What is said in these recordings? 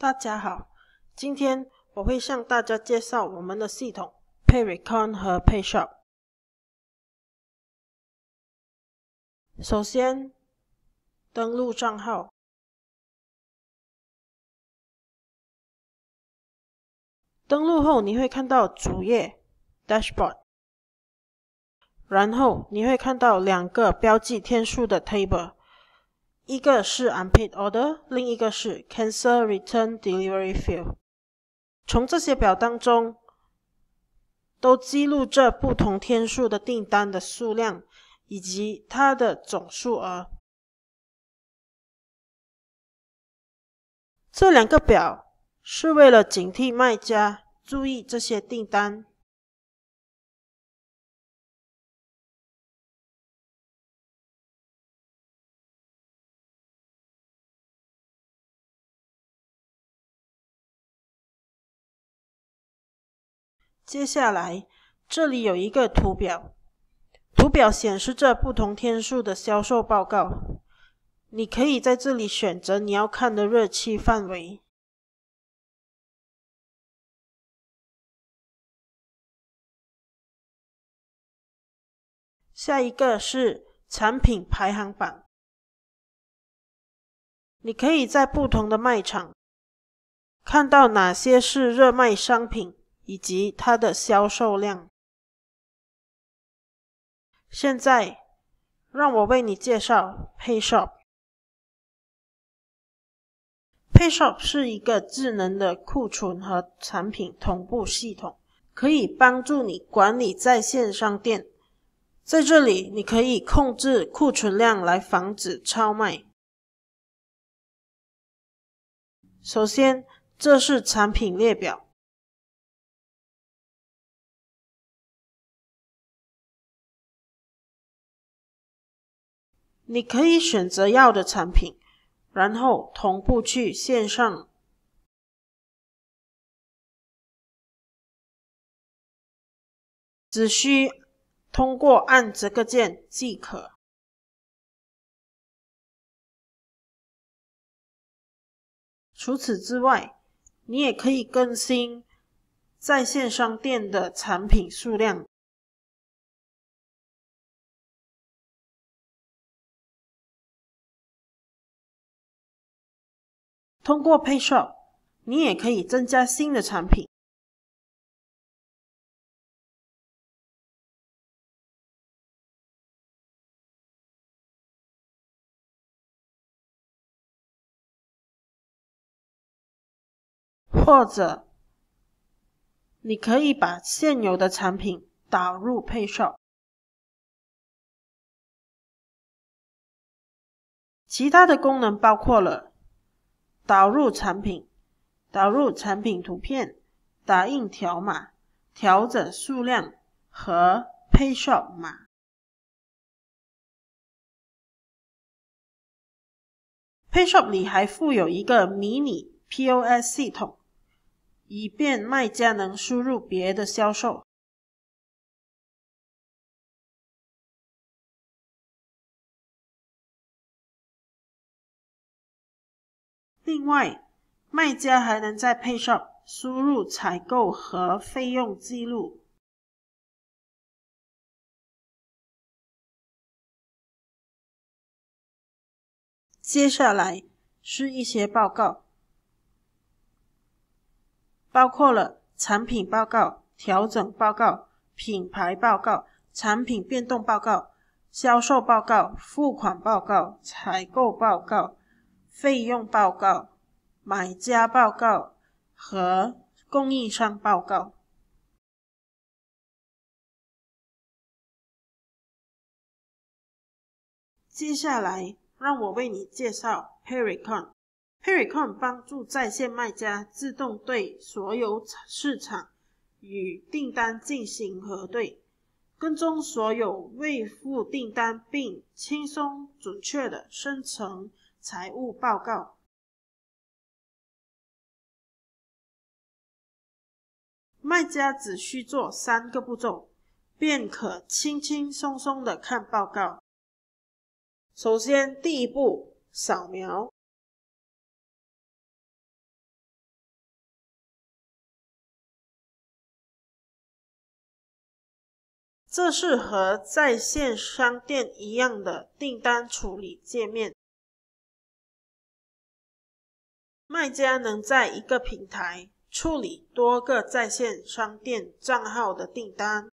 大家好，今天我会向大家介绍我们的系统 p a y r o n 和 Payshop。首先，登录账号。登录后你会看到主页 Dashboard，然后你会看到两个标记天数的 table。一个是 unpaid order，另一个是 cancel return delivery fee。从这些表当中，都记录着不同天数的订单的数量以及它的总数额。这两个表是为了警惕卖家注意这些订单。接下来，这里有一个图表，图表显示着不同天数的销售报告。你可以在这里选择你要看的日期范围。下一个是产品排行榜，你可以在不同的卖场看到哪些是热卖商品。以及它的销售量。现在，让我为你介绍 PayShop。PayShop 是一个智能的库存和产品同步系统，可以帮助你管理在线商店。在这里，你可以控制库存量来防止超卖。首先，这是产品列表。你可以选择要的产品，然后同步去线上，只需通过按这个键即可。除此之外，你也可以更新在线商店的产品数量。通过配售，你也可以增加新的产品，或者你可以把现有的产品导入配售。其他的功能包括了。导入产品、导入产品图片、打印条码、调整数量和 PayShop 码。PayShop 里还附有一个迷你 POS 系统，以便卖家能输入别的销售。另外，卖家还能再配上输入采购和费用记录。接下来是一些报告，包括了产品报告、调整报告、品牌报告、产品变动报告、销售报告、付款报告、采购报告。费用报告、买家报告和供应商报告。接下来，让我为你介绍 Pericon。Pericon 帮助在线卖家自动对所有市场与订单进行核对，跟踪所有未付订单，并轻松准确的生成。财务报告，卖家只需做三个步骤，便可轻轻松松的看报告。首先，第一步，扫描，这是和在线商店一样的订单处理界面。卖家能在一个平台处理多个在线商店账号的订单。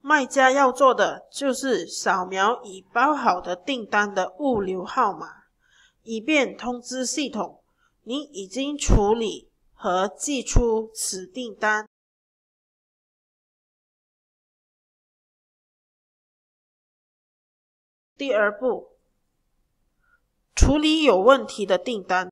卖家要做的就是扫描已包好的订单的物流号码，以便通知系统你已经处理。和寄出此订单。第二步，处理有问题的订单。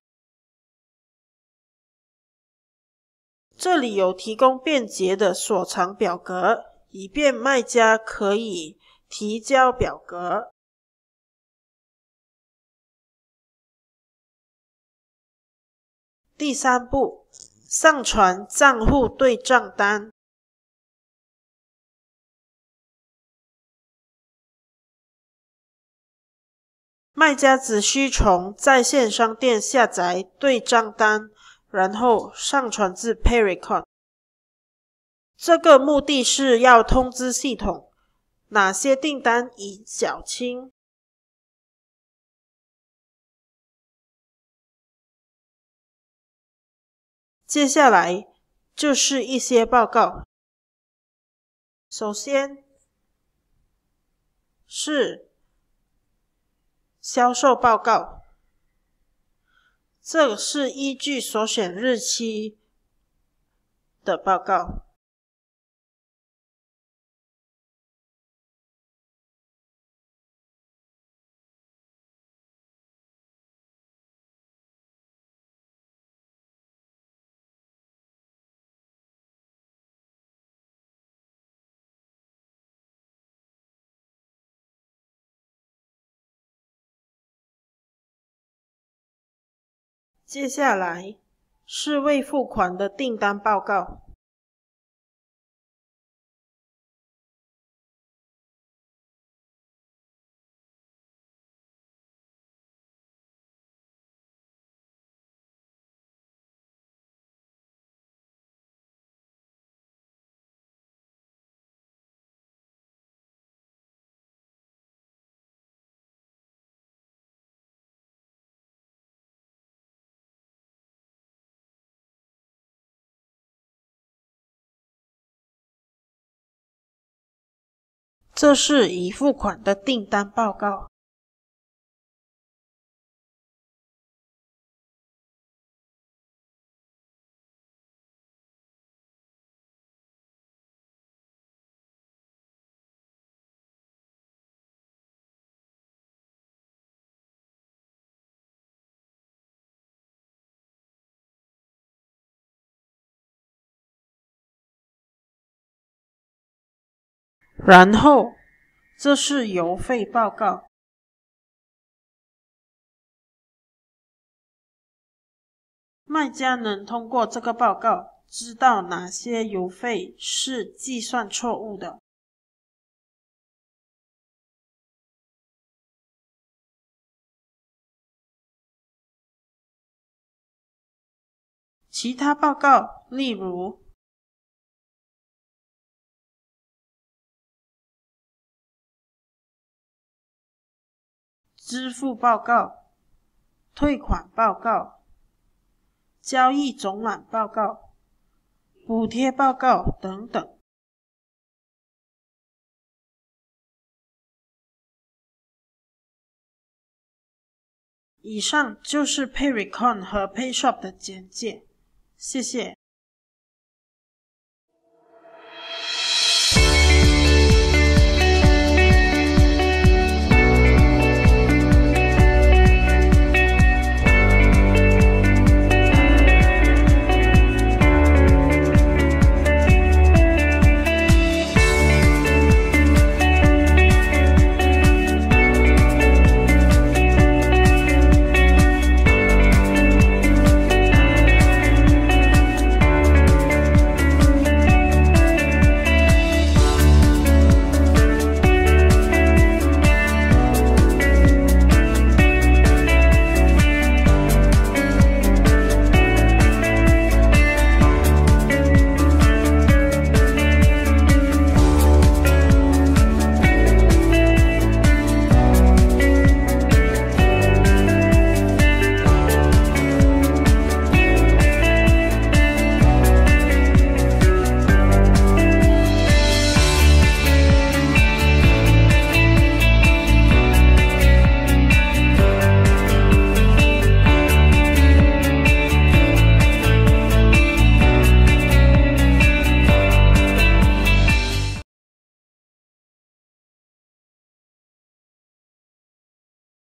这里有提供便捷的锁藏表格，以便卖家可以提交表格。第三步，上传账户对账单。卖家只需从在线商店下载对账单，然后上传至 Payroll。这个目的是要通知系统哪些订单已缴清。接下来就是一些报告，首先是销售报告，这是依据所选日期的报告。接下来是未付款的订单报告。这是已付款的订单报告。然后，这是邮费报告。卖家能通过这个报告知道哪些邮费是计算错误的。其他报告，例如。支付报告、退款报告、交易总览报告、补贴报告等等。以上就是 p a y r o n 和 PayShop 的简介，谢谢。